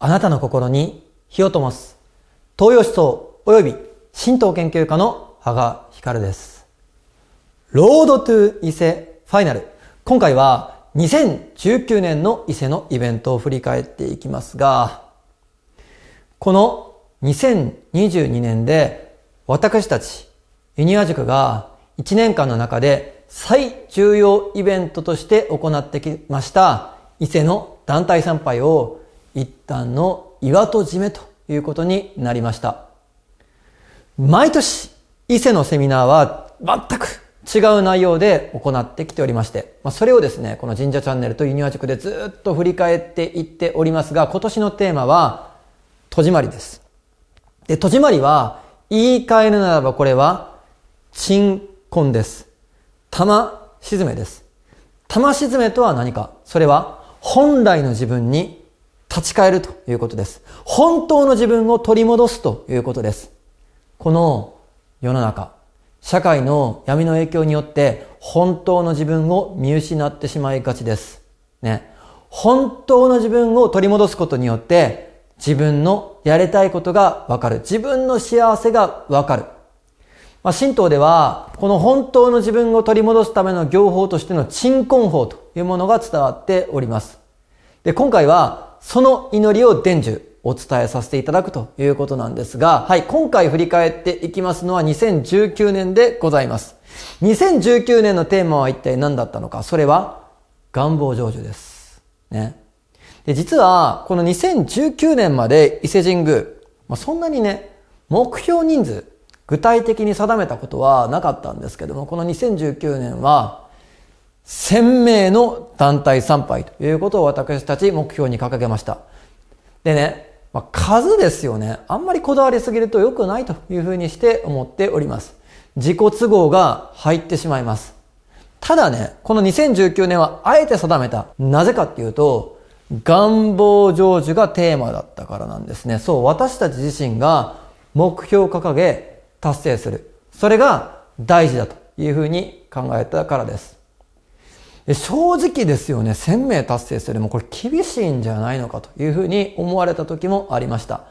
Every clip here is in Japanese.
あなたの心に火を灯す東洋思想及び神道研究家の羽賀光ですロードトゥ伊勢ファイナル今回は2019年の伊勢のイベントを振り返っていきますがこの2022年で私たちユニア塾が1年間の中で最重要イベントとして行ってきました伊勢の団体参拝を一旦の岩戸締めということになりました。毎年、伊勢のセミナーは全く違う内容で行ってきておりまして、まあ、それをですね、この神社チャンネルとユニワ塾でずっと振り返っていっておりますが、今年のテーマは、戸締まりです。で、戸締まりは、言い換えるならばこれは、鎮魂です。玉沈めです。玉沈めとは何かそれは、本来の自分に立ち返るということです。本当の自分を取り戻すということです。この世の中、社会の闇の影響によって本当の自分を見失ってしまいがちです。ね。本当の自分を取り戻すことによって自分のやりたいことがわかる。自分の幸せがわかる。まあ、神道では、この本当の自分を取り戻すための行法としての鎮魂法というものが伝わっております。で、今回はその祈りを伝授、お伝えさせていただくということなんですが、はい、今回振り返っていきますのは2019年でございます。2019年のテーマは一体何だったのか、それは願望成就です。ね。で、実は、この2019年まで伊勢神宮、まあ、そんなにね、目標人数、具体的に定めたことはなかったんですけども、この2019年は、1000名の団体参拝ということを私たち目標に掲げました。でね、まあ、数ですよね。あんまりこだわりすぎると良くないというふうにして思っております。自己都合が入ってしまいます。ただね、この2019年はあえて定めた。なぜかっていうと、願望成就がテーマだったからなんですね。そう、私たち自身が目標を掲げ達成する。それが大事だというふうに考えたからです。正直ですよね、1000名達成するもこれ厳しいんじゃないのかというふうに思われた時もありました。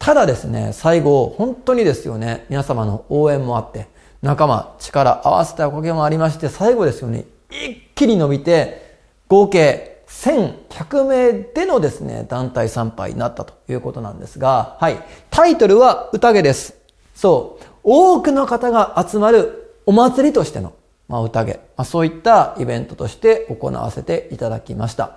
ただですね、最後、本当にですよね、皆様の応援もあって、仲間、力合わせたおかげもありまして、最後ですよね、一気に伸びて、合計1100名でのですね、団体参拝になったということなんですが、はい。タイトルは宴です。そう。多くの方が集まるお祭りとしてのまあ、宴、まあ、そういったイベントとして行わせていただきました。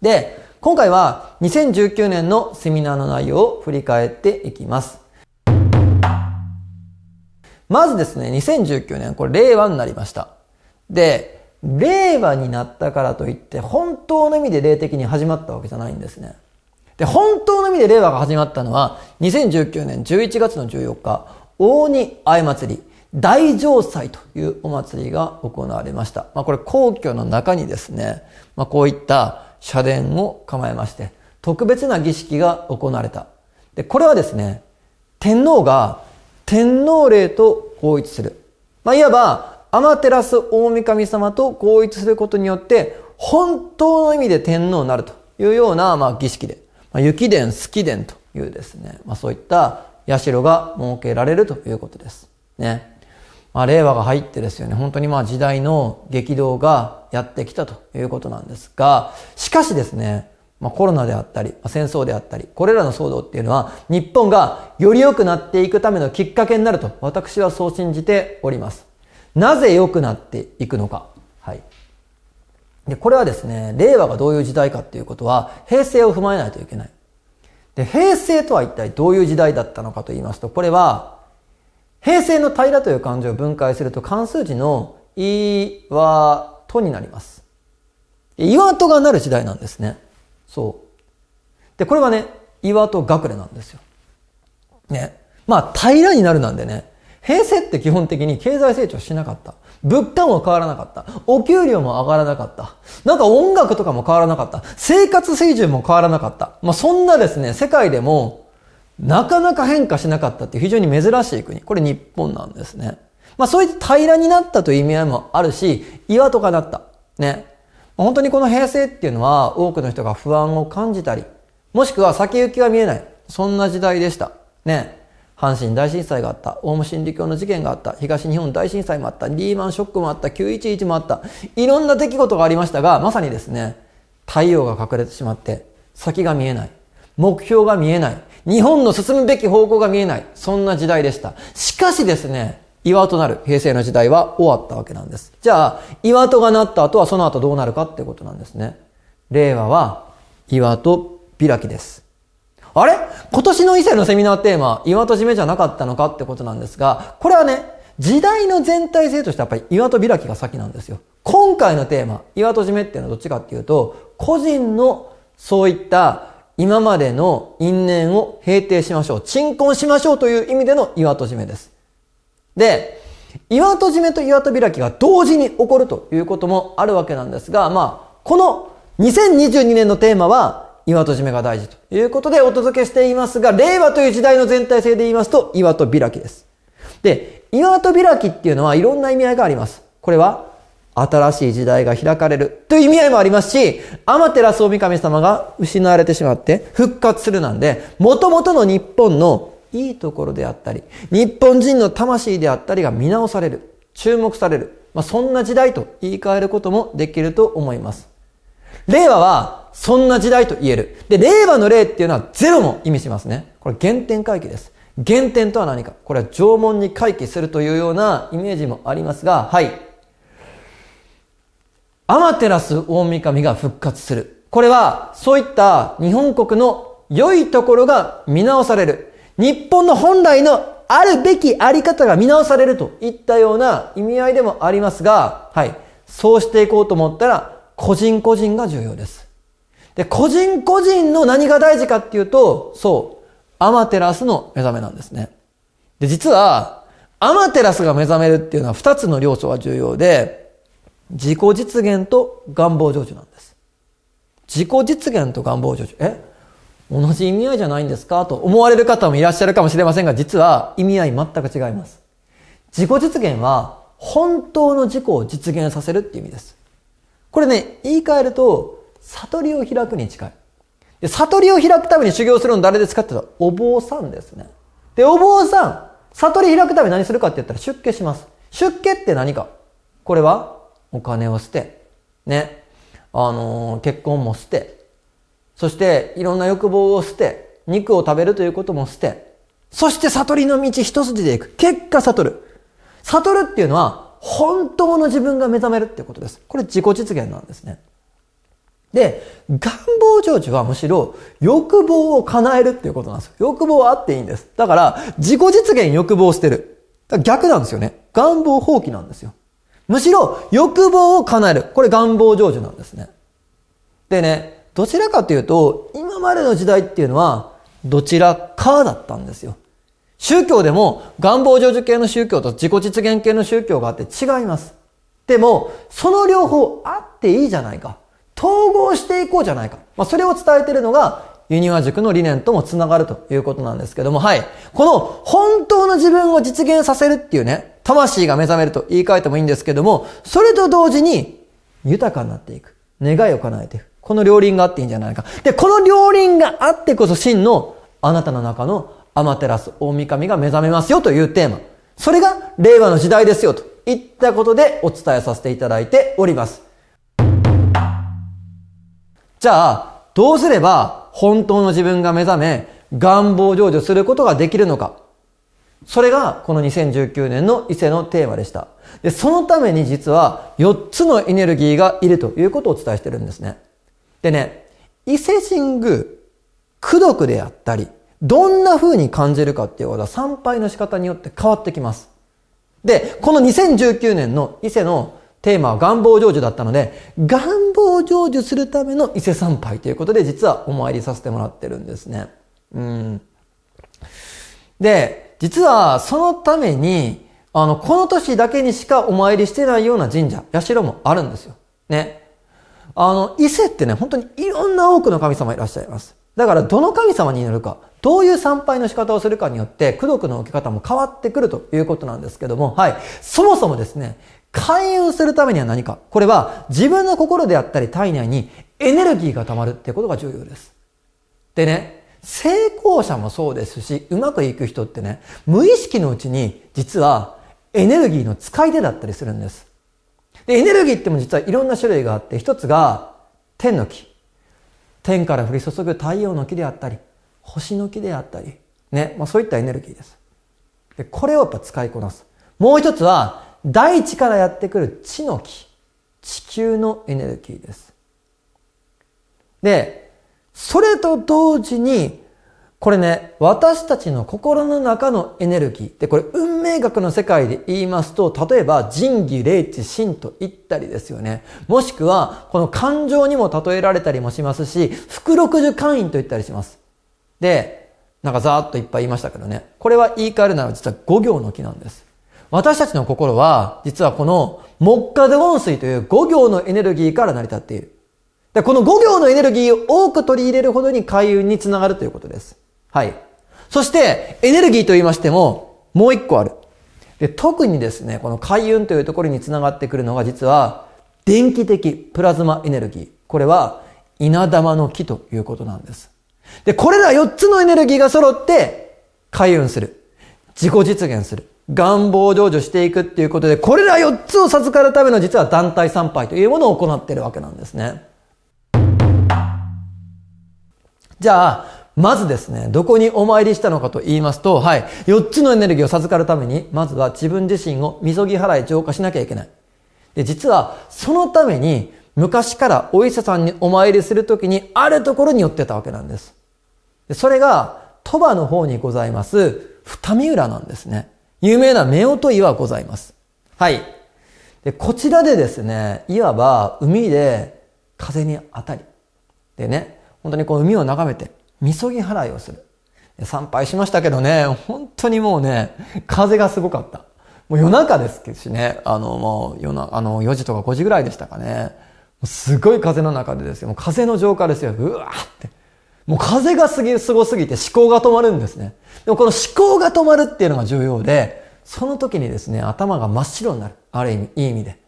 で、今回は2019年のセミナーの内容を振り返っていきます。まずですね、2019年、これ令和になりました。で、令和になったからといって本当の意味で霊的に始まったわけじゃないんですね。で、本当の意味で令和が始まったのは2019年11月の14日、大仁愛祭り。大城祭というお祭りが行われました。まあ、これ皇居の中にですね、まあ、こういった社殿を構えまして、特別な儀式が行われた。で、これはですね、天皇が天皇令と合一する。まあ、いわば、天照大神様と合一することによって、本当の意味で天皇になるというような、まあ、儀式で、まあ、雪殿、月殿というですね、まあ、そういった社が設けられるということです。ね。まあ、令和が入ってですよね、本当にまあ時代の激動がやってきたということなんですが、しかしですね、まあ、コロナであったり、まあ、戦争であったり、これらの騒動っていうのは、日本がより良くなっていくためのきっかけになると、私はそう信じております。なぜ良くなっていくのか。はい。で、これはですね、令和がどういう時代かっていうことは、平成を踏まえないといけない。で、平成とは一体どういう時代だったのかと言いますと、これは、平成の平という漢字を分解すると漢数字のいわとになります。岩とがなる時代なんですね。そう。で、これはね、岩と隠れなんですよ。ね。まあ、平になるなんでね。平成って基本的に経済成長しなかった。物価も変わらなかった。お給料も上がらなかった。なんか音楽とかも変わらなかった。生活水準も変わらなかった。まあ、そんなですね、世界でもなかなか変化しなかったっていう非常に珍しい国。これ日本なんですね。まあそういった平らになったという意味合いもあるし、岩とかだった。ね。本当にこの平成っていうのは多くの人が不安を感じたり、もしくは先行きが見えない。そんな時代でした。ね。阪神大震災があった。オウム真理教の事件があった。東日本大震災もあった。リーマンショックもあった。911もあった。いろんな出来事がありましたが、まさにですね、太陽が隠れてしまって、先が見えない。目標が見えない。日本の進むべき方向が見えない。そんな時代でした。しかしですね、岩となる平成の時代は終わったわけなんです。じゃあ、岩戸がなった後はその後どうなるかってことなんですね。令和は岩戸開きです。あれ今年の伊勢のセミナーテーマ、岩戸締めじゃなかったのかってことなんですが、これはね、時代の全体性としてやっぱり岩戸開きが先なんですよ。今回のテーマ、岩戸締めっていうのはどっちかっていうと、個人のそういった今までの因縁を平定しましょう。鎮魂しましょうという意味での岩戸締めです。で、岩戸締めと岩戸開きが同時に起こるということもあるわけなんですが、まあ、この2022年のテーマは岩戸締めが大事ということでお届けしていますが、令和という時代の全体性で言いますと岩戸開きです。で、岩戸開きっていうのはいろんな意味合いがあります。これは新しい時代が開かれるという意味合いもありますし、アマテラス大神様が失われてしまって復活するなんで、元々の日本のいいところであったり、日本人の魂であったりが見直される、注目される、まあ、そんな時代と言い換えることもできると思います。令和はそんな時代と言える。で、令和の例っていうのはゼロも意味しますね。これ原点回帰です。原点とは何か。これは縄文に回帰するというようなイメージもありますが、はい。アマテラス大神が復活する。これは、そういった日本国の良いところが見直される。日本の本来のあるべきあり方が見直されるといったような意味合いでもありますが、はい。そうしていこうと思ったら、個人個人が重要です。で、個人個人の何が大事かっていうと、そう、アマテラスの目覚めなんですね。で、実は、アマテラスが目覚めるっていうのは2つの要素が重要で、自己実現と願望成就なんです。自己実現と願望成就。え同じ意味合いじゃないんですかと思われる方もいらっしゃるかもしれませんが、実は意味合い全く違います。自己実現は本当の自己を実現させるっていう意味です。これね、言い換えると、悟りを開くに近い。で悟りを開くために修行するの誰ですかって言ったら、お坊さんですね。で、お坊さん、悟り開くために何するかって言ったら出家します。出家って何かこれはお金を捨て、ね、あのー、結婚も捨て、そしていろんな欲望を捨て、肉を食べるということも捨て、そして悟りの道一筋で行く。結果悟る。悟るっていうのは本当の自分が目覚めるってことです。これ自己実現なんですね。で、願望成就はむしろ欲望を叶えるっていうことなんです。欲望はあっていいんです。だから自己実現欲望を捨てる。逆なんですよね。願望放棄なんですよ。むしろ欲望を叶える。これ願望成就なんですね。でね、どちらかというと、今までの時代っていうのは、どちらかだったんですよ。宗教でも願望成就系の宗教と自己実現系の宗教があって違います。でも、その両方あっていいじゃないか。統合していこうじゃないか。まあ、それを伝えているのが、ユニワ塾の理念ともつながるということなんですけども、はい。この本当の自分を実現させるっていうね、魂が目覚めると言い換えてもいいんですけども、それと同時に豊かになっていく。願いを叶えていく。この両輪があっていいんじゃないか。で、この両輪があってこそ真のあなたの中のアマテラス大神が目覚めますよというテーマ。それが令和の時代ですよといったことでお伝えさせていただいております。じゃあ、どうすれば本当の自分が目覚め、願望成就することができるのか。それがこの2019年の伊勢のテーマでした。で、そのために実は4つのエネルギーがいるということをお伝えしてるんですね。でね、伊勢神宮、苦毒であったり、どんな風に感じるかっていうことは参拝の仕方によって変わってきます。で、この2019年の伊勢のテーマは願望成就だったので、願望成就するための伊勢参拝ということで、実はお参りさせてもらってるんですね。うん。で、実はそのために、あの、この年だけにしかお参りしてないような神社、社もあるんですよ。ね。あの、伊勢ってね、本当にいろんな多くの神様いらっしゃいます。だから、どの神様になるか、どういう参拝の仕方をするかによって、功徳の受け方も変わってくるということなんですけども、はい。そもそもですね、勧誘するためには何かこれは自分の心であったり体内にエネルギーが溜まるってことが重要です。でね、成功者もそうですし、うまくいく人ってね、無意識のうちに実はエネルギーの使い手だったりするんです。で、エネルギーっても実はいろんな種類があって、一つが天の木。天から降り注ぐ太陽の木であったり、星の木であったり、ね、まあ、そういったエネルギーです。で、これをやっぱ使いこなす。もう一つは大地からやってくる地の木、地球のエネルギーです。で、それと同時に、これね、私たちの心の中のエネルギー。で、これ、運命学の世界で言いますと、例えば、仁義、霊知、真と言ったりですよね。もしくは、この感情にも例えられたりもしますし、福六十会員と言ったりします。で、なんかざーっといっぱい言いましたけどね。これは言い換えるなら実は五行の木なんです。私たちの心は、実はこの、木下で温水という五行のエネルギーから成り立っている。でこの五行のエネルギーを多く取り入れるほどに開運につながるということです。はい。そして、エネルギーと言いましても、もう一個ある。で特にですね、この開運というところにつながってくるのが、実は、電気的プラズマエネルギー。これは、稲玉の木ということなんです。で、これら四つのエネルギーが揃って、開運する。自己実現する。願望成就していくっていうことで、これら4つを授かるための実は団体参拝というものを行っているわけなんですね。じゃあ、まずですね、どこにお参りしたのかと言いますと、はい、4つのエネルギーを授かるために、まずは自分自身をみそぎ払い浄化しなきゃいけない。で、実は、そのために、昔からお医者さんにお参りするときに、あるところに寄ってたわけなんです。でそれが、鳥羽の方にございます、二見浦なんですね。有名な夫婦岩ございます。はい。で、こちらでですね、いわば海で風に当たり、でね、本当にこう海を眺めて、みそぎ払いをする。参拝しましたけどね、本当にもうね、風がすごかった。もう夜中ですしね、あのもう夜な、あの4時とか5時ぐらいでしたかね。すごい風の中でですよ。もう風の浄化ですよ。うわーって。もう風がすぎ、すごすぎて思考が止まるんですね。でもこの思考が止まるっていうのが重要で、その時にですね、頭が真っ白になる。ある意味、いい意味で。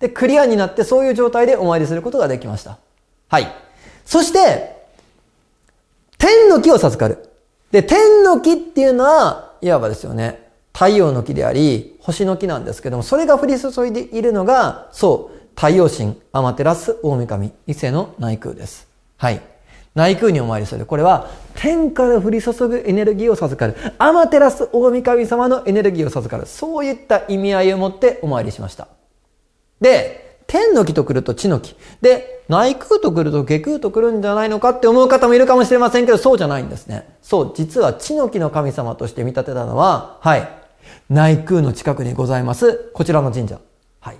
で、クリアになってそういう状態でお参りすることができました。はい。そして、天の木を授かる。で、天の木っていうのは、いわばですよね、太陽の木であり、星の木なんですけども、それが降り注いでいるのが、そう、太陽神、アマテラス、大神、伊勢の内宮です。はい。内宮にお参りする。これは天から降り注ぐエネルギーを授かる。天照大神様のエネルギーを授かる。そういった意味合いを持ってお参りしました。で、天の木と来ると地の木。で、内空と来ると下空と来るんじゃないのかって思う方もいるかもしれませんけど、そうじゃないんですね。そう、実は地の木の神様として見立てたのは、はい、内空の近くにございます、こちらの神社。はい、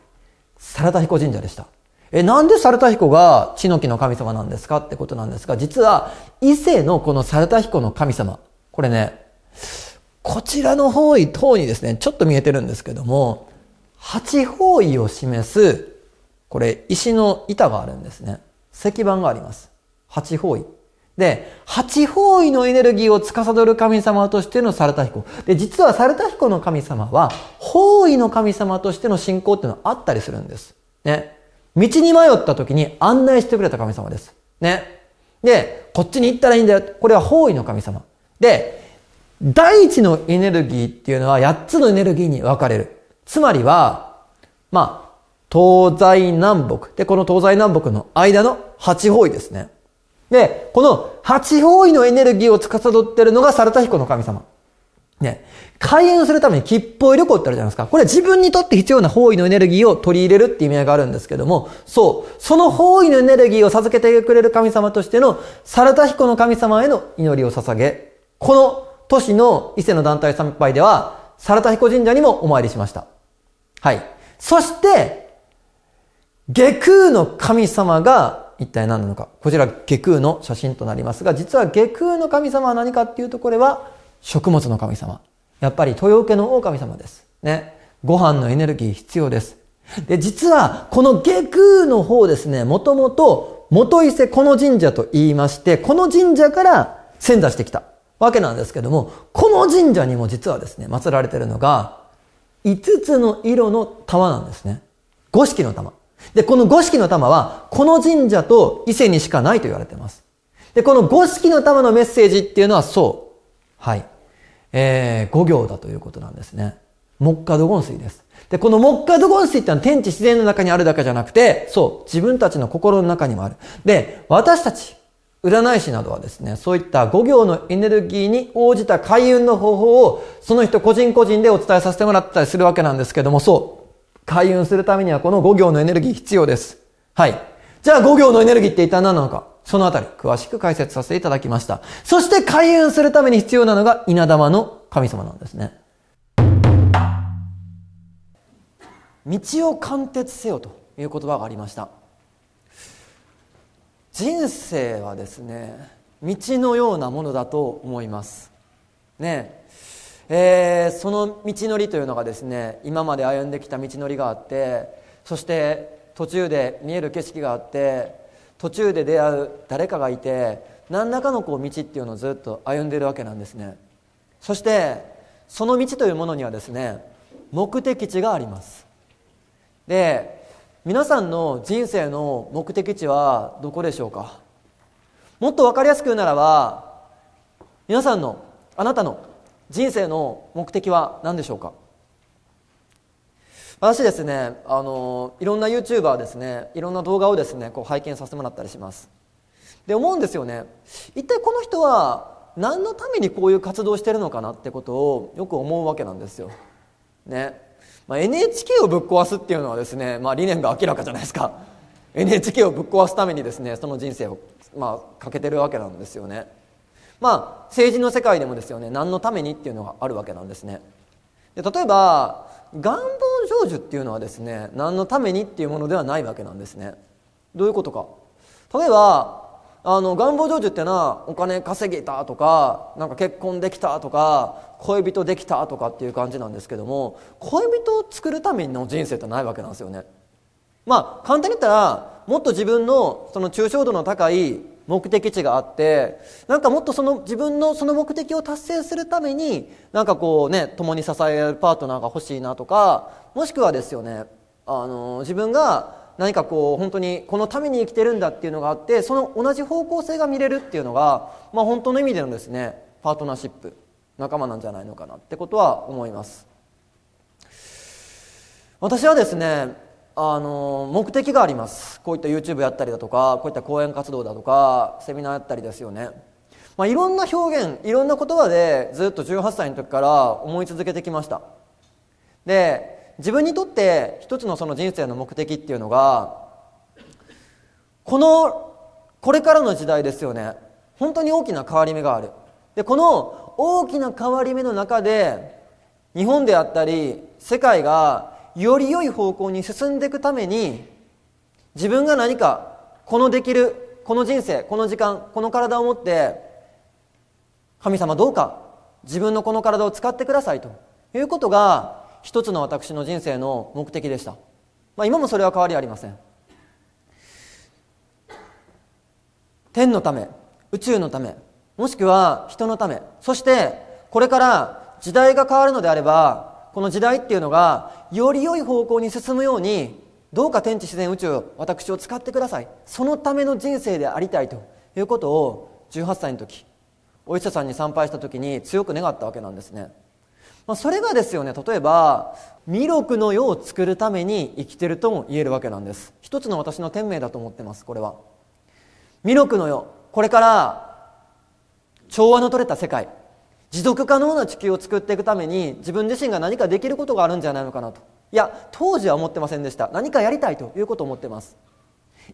サラダヒコ神社でした。え、なんで猿田彦が血の木の神様なんですかってことなんですが、実は、伊勢のこの猿田彦の神様、これね、こちらの方位、等にですね、ちょっと見えてるんですけども、八方位を示す、これ、石の板があるんですね。石板があります。八方位。で、八方位のエネルギーを司る神様としての猿田彦。で、実は猿田彦の神様は、方位の神様としての信仰っていうのはあったりするんです。ね。道に迷った時に案内してくれた神様です。ね。で、こっちに行ったらいいんだよ。これは方位の神様。で、第一のエネルギーっていうのは八つのエネルギーに分かれる。つまりは、まあ、東西南北。で、この東西南北の間の八方位ですね。で、この八方位のエネルギーを司っているのがサルタヒコの神様。ね。開運するために吉報旅行ってあるじゃないですか。これは自分にとって必要な方位のエネルギーを取り入れるって意味合いがあるんですけども、そう、その方位のエネルギーを授けてくれる神様としての、サルタヒコの神様への祈りを捧げ、この都市の伊勢の団体参拝では、サルタヒコ神社にもお参りしました。はい。そして、下空の神様が一体何なのか。こちら下空の写真となりますが、実は下空の神様は何かっていうと、これは食物の神様。やっぱり豊受の狼様です。ね。ご飯のエネルギー必要です。で、実は、この下空の方ですね、もともと、元伊勢この神社と言いまして、この神社から仙座してきたわけなんですけども、この神社にも実はですね、祀られてるのが、5つの色の玉なんですね。五色の玉。で、この五色の玉は、この神社と伊勢にしかないと言われています。で、この五色の玉のメッセージっていうのはそう。はい。えー、行だということなんですね。木下土言水です。で、この木下土言水ってのは天地自然の中にあるだけじゃなくて、そう、自分たちの心の中にもある。で、私たち、占い師などはですね、そういった五行のエネルギーに応じた開運の方法を、その人個人個人でお伝えさせてもらったりするわけなんですけども、そう、開運するためにはこの五行のエネルギー必要です。はい。じゃあ五行のエネルギーって一体何なのかそのあたり、詳しく解説させていただきました。そして開運するために必要なのが稲玉の神様なんですね。道を貫徹せよという言葉がありました。人生はですね、道のようなものだと思います。ねえー、その道のりというのがですね今まで歩んできた道のりがあってそして途中で見える景色があって途中で出会う誰かがいて何らかのこう道っていうのをずっと歩んでいるわけなんですねそしてその道というものにはですね目的地がありますで皆さんの人生の目的地はどこでしょうかもっと分かりやすく言うならば皆さんのあなたの人生の目的は何でしょうか私ですねあのいろんな YouTuber ですねいろんな動画をですねこう拝見させてもらったりしますで思うんですよね一体この人は何のためにこういう活動してるのかなってことをよく思うわけなんですよ、ねまあ、NHK をぶっ壊すっていうのはですね、まあ、理念が明らかじゃないですか NHK をぶっ壊すためにですねその人生を、まあ、かけてるわけなんですよねまあ政治の世界でもですよね何のためにっていうのがあるわけなんですねで例えば願望成就っていうのはですね何のためにっていうものではないわけなんですねどういうことか例えばあの願望成就っていうのはお金稼げたとかなんか結婚できたとか恋人できたとかっていう感じなんですけども恋人を作るための人生ってないわけなんですよねまあ簡単に言ったらもっと自分のその抽象度の高い目的地があってなんかもっとその自分のその目的を達成するためになんかこうね共に支え合うパートナーが欲しいなとかもしくはですよねあの自分が何かこう本当にこのために生きてるんだっていうのがあってその同じ方向性が見れるっていうのが、まあ、本当の意味でのですねパートナーシップ仲間なんじゃないのかなってことは思います私はですねあの目的がありますこういった YouTube やったりだとかこういった講演活動だとかセミナーやったりですよね、まあ、いろんな表現いろんな言葉でずっと18歳の時から思い続けてきましたで自分にとって一つのその人生の目的っていうのがこのこれからの時代ですよね本当に大きな変わり目があるでこの大きな変わり目の中で日本であったり世界がより良い方向に進んでいくために自分が何かこのできるこの人生この時間この体を持って神様どうか自分のこの体を使ってくださいということが一つの私の人生の目的でした、まあ、今もそれは変わりありません天のため宇宙のためもしくは人のためそしてこれから時代が変わるのであればこの時代っていうのがより良い方向に進むようにどうか天地自然宇宙私を使ってくださいそのための人生でありたいということを18歳の時お医者さんに参拝した時に強く願ったわけなんですね、まあ、それがですよね例えば弥勒の世を作るために生きてるとも言えるわけなんです一つの私の天命だと思ってますこれは弥勒の世これから調和の取れた世界持続可能な地球を作っていくために自分自身が何かできることがあるんじゃないのかなといや当時は思ってませんでした何かやりたいということを思ってます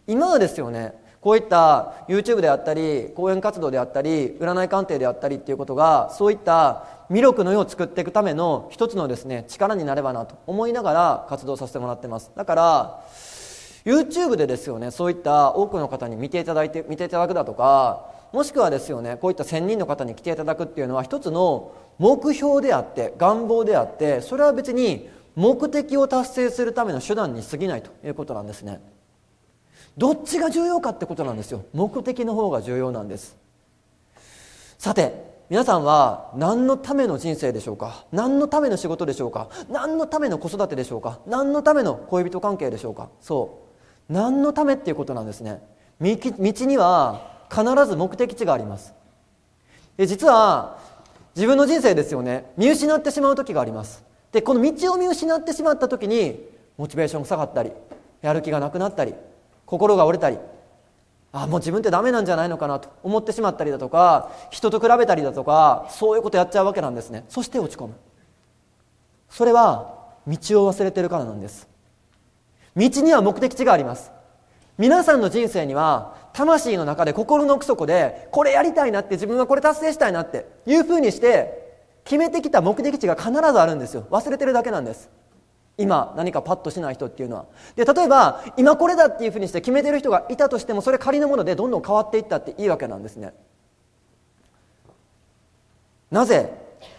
今はですよねこういった YouTube であったり講演活動であったり占い鑑定であったりっていうことがそういった魅力の世を作っていくための一つのですね力になればなと思いながら活動させてもらってますだから YouTube でですよねそういった多くの方に見ていただいて見ていただくだとかもしくはですよねこういった1000人の方に来ていただくっていうのは一つの目標であって願望であってそれは別に目的を達成するための手段に過ぎないということなんですねどっちが重要かってことなんですよ目的の方が重要なんですさて皆さんは何のための人生でしょうか何のための仕事でしょうか何のための子育てでしょうか何のための恋人関係でしょうかそう何のためっていうことなんですね道には必ず目的地があります実は自分の人生ですよね見失ってしまう時がありますでこの道を見失ってしまった時にモチベーション下がったりやる気がなくなったり心が折れたりあもう自分ってダメなんじゃないのかなと思ってしまったりだとか人と比べたりだとかそういうことやっちゃうわけなんですねそして落ち込むそれは道を忘れてるからなんです道には目的地があります皆さんの人生には魂の中で心の奥底でこれやりたいなって自分はこれ達成したいなっていうふうにして決めてきた目的地が必ずあるんですよ忘れてるだけなんです今何かパッとしない人っていうのはで例えば今これだっていうふうにして決めてる人がいたとしてもそれ仮のものでどんどん変わっていったっていいわけなんですねなぜ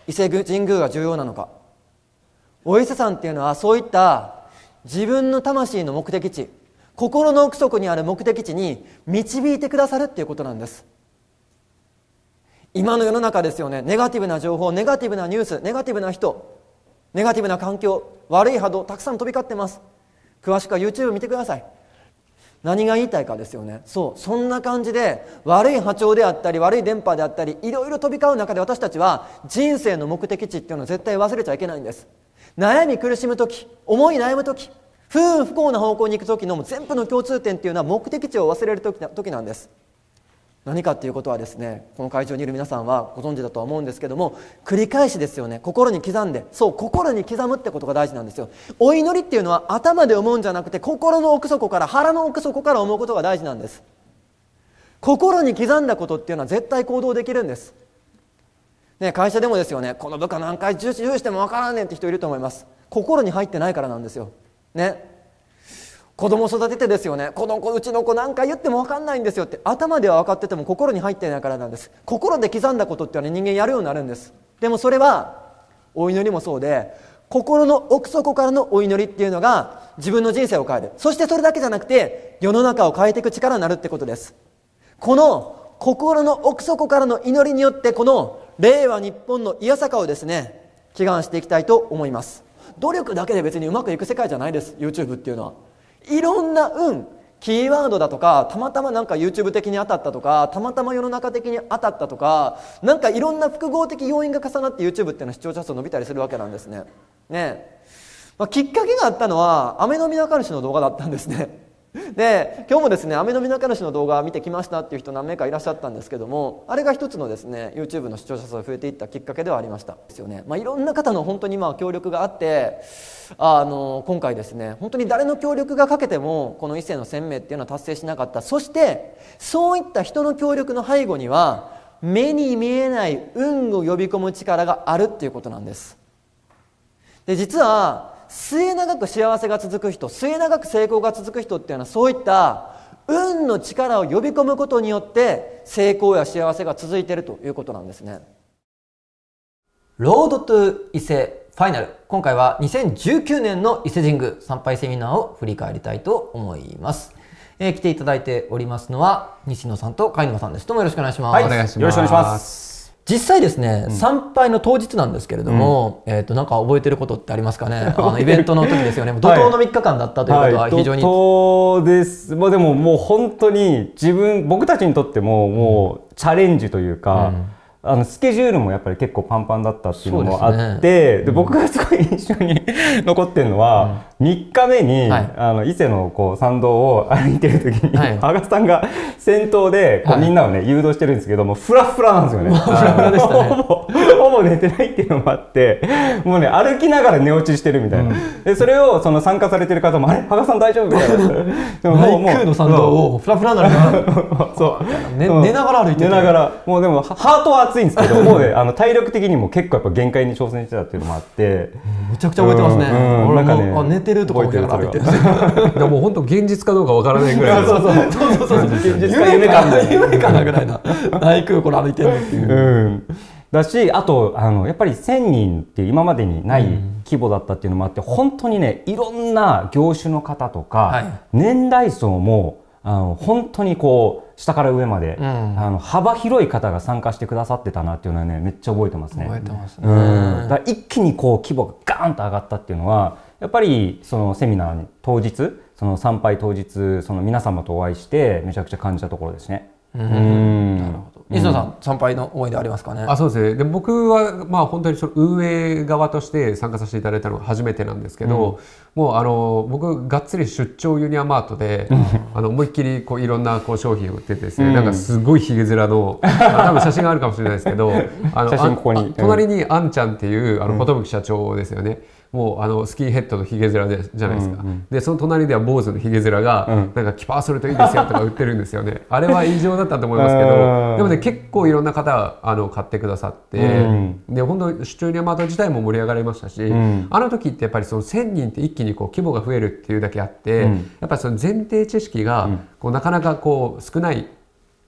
伊勢神宮が重要なのかお伊勢さんっていうのはそういった自分の魂の目的地心の奥底にある目的地に導いてくださるっていうことなんです今の世の中ですよねネガティブな情報ネガティブなニュースネガティブな人ネガティブな環境悪い波動たくさん飛び交ってます詳しくは YouTube 見てください何が言いたいかですよねそうそんな感じで悪い波長であったり悪い電波であったりいろいろ飛び交う中で私たちは人生の目的地っていうのを絶対忘れちゃいけないんです悩み苦しむ時思い悩む時不運不幸な方向に行く時の全部の共通点っていうのは目的地を忘れる時なんです何かっていうことはですねこの会場にいる皆さんはご存知だとは思うんですけども繰り返しですよね心に刻んでそう心に刻むってことが大事なんですよお祈りっていうのは頭で思うんじゃなくて心の奥底から腹の奥底から思うことが大事なんです心に刻んだことっていうのは絶対行動できるんですね、会社でもですよねこの部下何回重視しても分からんねんって人いると思います心に入ってないからなんですよね子供育ててですよねこの子うちの子何回言っても分かんないんですよって頭では分かってても心に入っていないからなんです心で刻んだことってね人間やるようになるんですでもそれはお祈りもそうで心の奥底からのお祈りっていうのが自分の人生を変えるそしてそれだけじゃなくて世の中を変えていく力になるってことですこの心の奥底からの祈りによってこの令和日本のいやさかをですね祈願していきたいと思います努力だけで別にうまくいく世界じゃないです YouTube っていうのはいろんな運キーワードだとかたまたまなんか YouTube 的に当たったとかたまたま世の中的に当たったとかなんかいろんな複合的要因が重なって YouTube っていうのは視聴者数伸びたりするわけなんですねねまあ、きっかけがあったのは雨のみなかるしの動画だったんですねで今日もですね「雨のみなかしの動画見てきましたっていう人何名かいらっしゃったんですけどもあれが一つのですね YouTube の視聴者数が増えていったきっかけではありましたですよね、まあ、いろんな方の本当にまあ協力があってあの今回ですね本当に誰の協力がかけてもこの異性の1000名っていうのは達成しなかったそしてそういった人の協力の背後には目に見えない運を呼び込む力があるっていうことなんですで実は末永く幸せが続く人末永く成功が続く人っていうのはそういった運の力を呼び込むことによって成功や幸せが続いているということなんですね。ロードトゥ伊勢ファイナル今回は2019年の伊勢神宮参拝セミナーを振り返りたいと思います。えー、来ていただいておりますのは西野さんと貝沼さんです。どうもよろしくお願いします。はい、お願いします。よろしくお願いします。実際ですね、うん、参拝の当日なんですけれども、うん、えっ、ー、と、なんか覚えてることってありますかね。あのイベントの時ですよね。怒涛の3日間だったということは非常に。はいはい、です。まあ、でも、もう本当に自分、僕たちにとっても、もうチャレンジというか。うん、あのスケジュールもやっぱり結構パンパンだったっていうのもあってで、ね、僕がすごい印象に 残ってるのは、3日目に、はい、あの伊勢のこう参道を歩いてる時に、はい、賀さんが先頭でこう、みんなをね誘導してるんですけどもフラフラなんですよね。フラフラでしたね ほぼ寝てないっていうのもあってもうね歩きながら寝落ちしてるみたいな、うん、でそれをその参加されてる方も「あれ羽賀さん大丈夫?」みたいなでも もうもうの参道をフラフラなら そう、ね、寝ながら歩いて寝ながらもうでもハートは熱いんですけどもうねあの体力的にも結構やっぱ限界に挑戦してたっていうのもあってめちゃくちゃ覚えてますね、うんうん、なんかねてるとか思いながら歩いてるでも本当現実かどうかわからないぐらい そうそうそうそう現実か夢か夢かなぐらいな内 空港歩いてるっていう。うんだしあとあのやっぱり1,000人って今までにない規模だったっていうのもあって、本当にねいろんな業種の方とか、はい、年代層もあの本当にこう下から上まで、うん、あの幅広い方が参加してくださってたなっていうのはねめっちゃ覚えてますね。覚えてますね、うん、だ一気にこう規模がガーンと上がったっていうのはやっぱりそのセミナー当日その参拝当日その皆様とお会いしてめちゃくちゃ感じたところですね。うんなるほど西野さん、うん、参拝の思い出ありますかねあそうですねで僕は、まあ、本当にその運営側として参加させていただいたのは初めてなんですけど、うん、もうあの僕がっつり出張ユニアマートであの思いっきりこういろんなこう商品を売っててですね、うん、なんかすごいひげ面の 多分写真があるかもしれないですけどあの写真ここに、隣にあんちゃんっていうあの、寿社長ですよね。もうあのスキンヘッドのヒゲ面でじゃないですか、うんうん、でその隣では坊主のヒゲ面が、うん、なんかキパーソルトいいですよとか売ってるんですよね あれは異常だったと思いますけどでもね結構いろんな方あの買ってくださって、うん、で本当シチュリアマート自体も盛り上がりましたし、うん、あの時ってやっぱりその1,000人って一気にこう規模が増えるっていうだけあって、うん、やっぱりその前提知識がこうなかなかこう少ない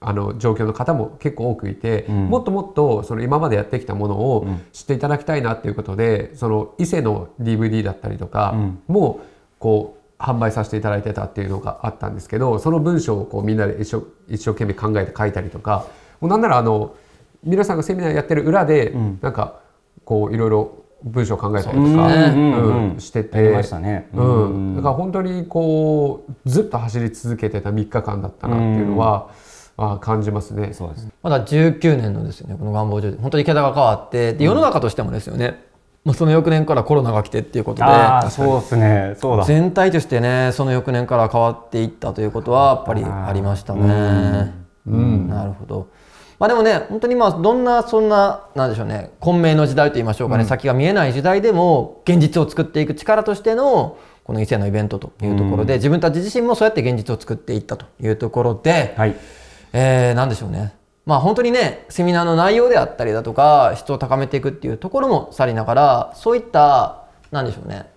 あの状況の方も結構多くいて、うん、もっともっとその今までやってきたものを知っていただきたいなっていうことで、うん、その伊勢の DVD だったりとかもこう販売させていただいてたっていうのがあったんですけどその文章をこうみんなで一生一生懸命考えて書いたりとかもうなんならあの皆さんがセミナーやってる裏で、なんかこういろいろ文章を考えたりとか、してて、ね、うん、うん、だから本当にこうずっと走り続けてた3日間だったなっていうのは、あ感じますねそうです、まだ19年のですよねこの願望上で本当に桁が変わってで世の中としてもですよね、まあ、その翌年からコロナが来てっていうことでそうですねそうだ全体としてねその翌年から変わっていったということはやっぱりありましたね。うん、うん、なるほどまあ、でもね本当にまあどんなそんななんでしょうね混迷の時代と言いましょうかね、うん、先が見えない時代でも現実を作っていく力としてのこの伊勢のイベントというところで、うん、自分たち自身もそうやって現実を作っていったというところで。はいえー、なんでしょうね。まあ本当にね、セミナーの内容であったりだとか、質を高めていくっていうところもさりながら、そういった、なんでしょうね。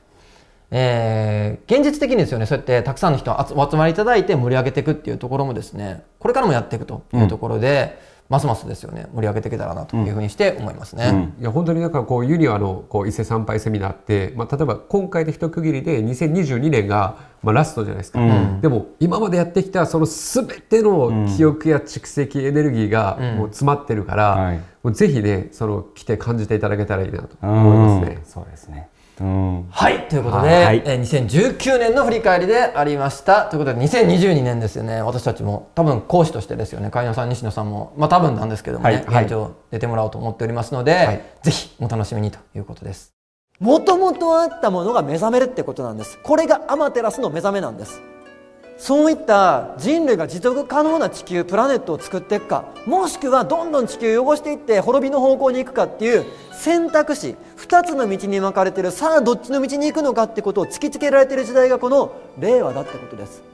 えー、現実的にですよね、そうやってたくさんの人を集まりいただいて盛り上げていくっていうところもですね、これからもやっていくというところで、うんますますですよね盛り上げていけたらなというふうにして思いますね。うん、いや本当になんかこうユニアのこう伊勢参拝セミナーって、まあ、例えば今回で一区切りで2022年がまあ、ラストじゃないですか、うん、でも今までやってきたその全ての記憶や蓄積、エネルギーがもう詰まってるから、うんはい、ぜひねその来て感じていただけたらいいなと思いますね。そうですねはい、ということで、はい、え2019年の振り返りでありました。ということで、2022年ですよね、私たちも、多分講師としてですよね、海野さん、西野さんも、まあ多分なんですけどもね、はい、出てもらおうと思っておりますので、はい、ぜひお楽しみにということです。もともとあったものが目覚めるってことなんです。これがアマテラスの目覚めなんです。そういった人類が持続可能な地球プラネットを作っていくかもしくはどんどん地球を汚していって滅びの方向に行くかっていう選択肢2つの道に分かれてるさあどっちの道に行くのかってことを突きつけられてる時代がこの令和だってことです